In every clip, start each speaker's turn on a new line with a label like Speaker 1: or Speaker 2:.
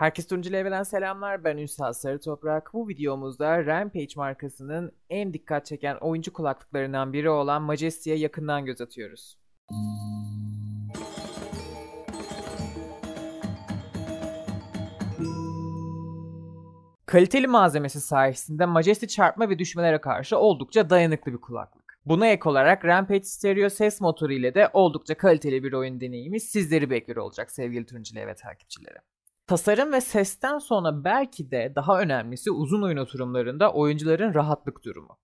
Speaker 1: Herkes Tunceli Evren'den selamlar. Ben Ünsal Sarı Toprak. Bu videomuzda Rampage markasının en dikkat çeken oyuncu kulaklıklarından biri olan Majesty'ye yakından göz atıyoruz. Kaliteli malzemesi sayesinde Majesty çarpma ve düşmelere karşı oldukça dayanıklı bir kulaklık. Buna ek olarak Rampage Stereo ses motoru ile de oldukça kaliteli bir oyun deneyimi sizleri bekliyor olacak sevgili Tunceli ve takipçileri. Tasarım ve sesten sonra belki de daha önemlisi uzun oyun oturumlarında oyuncuların rahatlık durumu.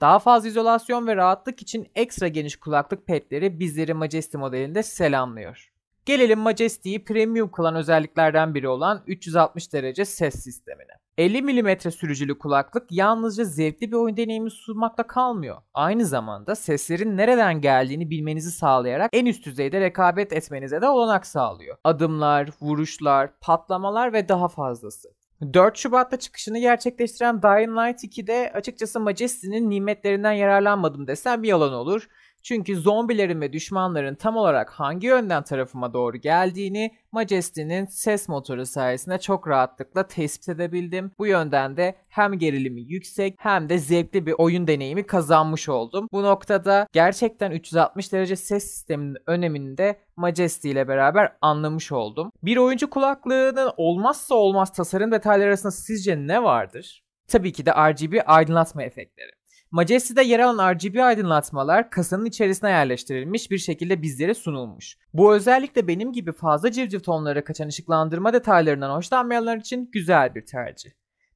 Speaker 1: Daha fazla izolasyon ve rahatlık için ekstra geniş kulaklık petleri bizleri Majesty modelinde selamlıyor. Gelelim Majesty'yi premium kılan özelliklerden biri olan 360 derece ses sistemine. 50 mm sürücülü kulaklık yalnızca zevkli bir oyun deneyimi sunmakla kalmıyor. Aynı zamanda seslerin nereden geldiğini bilmenizi sağlayarak en üst düzeyde rekabet etmenize de olanak sağlıyor. Adımlar, vuruşlar, patlamalar ve daha fazlası. 4 Şubat'ta çıkışını gerçekleştiren Dying Light 2'de açıkçası Majesty'nin nimetlerinden yararlanmadım desem bir yalan olur. Çünkü zombilerin ve düşmanların tam olarak hangi yönden tarafıma doğru geldiğini Majesty'nin ses motoru sayesinde çok rahatlıkla tespit edebildim. Bu yönden de hem gerilimi yüksek hem de zevkli bir oyun deneyimi kazanmış oldum. Bu noktada gerçekten 360 derece ses sisteminin önemini de Majesty ile beraber anlamış oldum. Bir oyuncu kulaklığının olmazsa olmaz tasarım detayları arasında sizce ne vardır? Tabii ki de RGB aydınlatma efektleri. Majesti'de yer alan RGB aydınlatmalar kasanın içerisine yerleştirilmiş bir şekilde bizlere sunulmuş. Bu özellikle benim gibi fazla civciv tonlara kaçan ışıklandırma detaylarından hoşlanmayanlar için güzel bir tercih.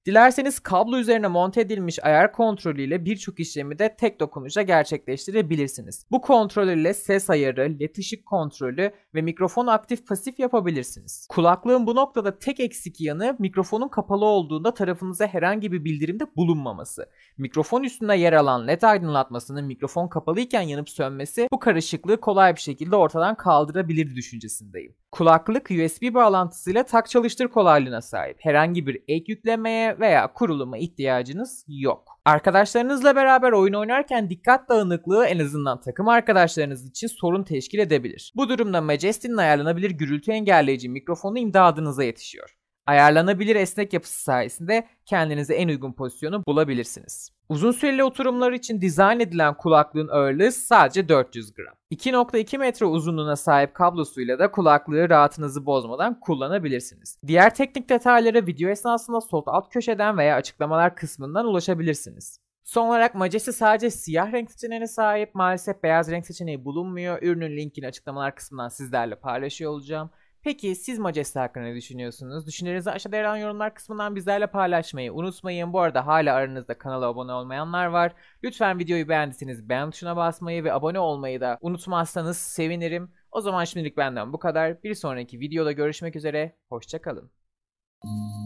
Speaker 1: Dilerseniz kablo üzerine monte edilmiş ayar kontrolü ile birçok işlemi de tek dokunuşla gerçekleştirebilirsiniz. Bu kontrol ile ses ayarı, led ışık kontrolü ve mikrofon aktif pasif yapabilirsiniz. Kulaklığın bu noktada tek eksik yanı mikrofonun kapalı olduğunda tarafınıza herhangi bir bildirimde bulunmaması. Mikrofon üstünde yer alan led aydınlatmasının mikrofon kapalıyken yanıp sönmesi bu karışıklığı kolay bir şekilde ortadan kaldırabilir düşüncesindeyim. Kulaklık USB bağlantısıyla tak çalıştır kolaylığına sahip. Herhangi bir ek yüklemeye veya kuruluma ihtiyacınız yok. Arkadaşlarınızla beraber oyun oynarken dikkat dağınıklığı en azından takım arkadaşlarınız için sorun teşkil edebilir. Bu durumda Majesty'nin ayarlanabilir gürültü engelleyici mikrofonu imdadınıza yetişiyor. Ayarlanabilir esnek yapısı sayesinde kendinize en uygun pozisyonu bulabilirsiniz. Uzun süreli oturumlar için dizayn edilen kulaklığın ağırlığı sadece 400 gram. 2.2 metre uzunluğuna sahip kablosuyla da kulaklığı rahatınızı bozmadan kullanabilirsiniz. Diğer teknik detaylara video esnasında sol alt köşeden veya açıklamalar kısmından ulaşabilirsiniz. Son olarak Majesty sadece siyah renk seçeneğine sahip. Maalesef beyaz renk seçeneği bulunmuyor. Ürünün linkini açıklamalar kısmından sizlerle paylaşıyor olacağım. Peki siz Majeste hakkında ne düşünüyorsunuz? Düşüncelerinizi aşağıda yer alan yorumlar kısmından bizlerle paylaşmayı unutmayın. Bu arada hala aranızda kanala abone olmayanlar var. Lütfen videoyu beğendiyseniz beğen tuşuna basmayı ve abone olmayı da unutmazsanız sevinirim. O zaman şimdilik benden bu kadar. Bir sonraki videoda görüşmek üzere. Hoşçakalın.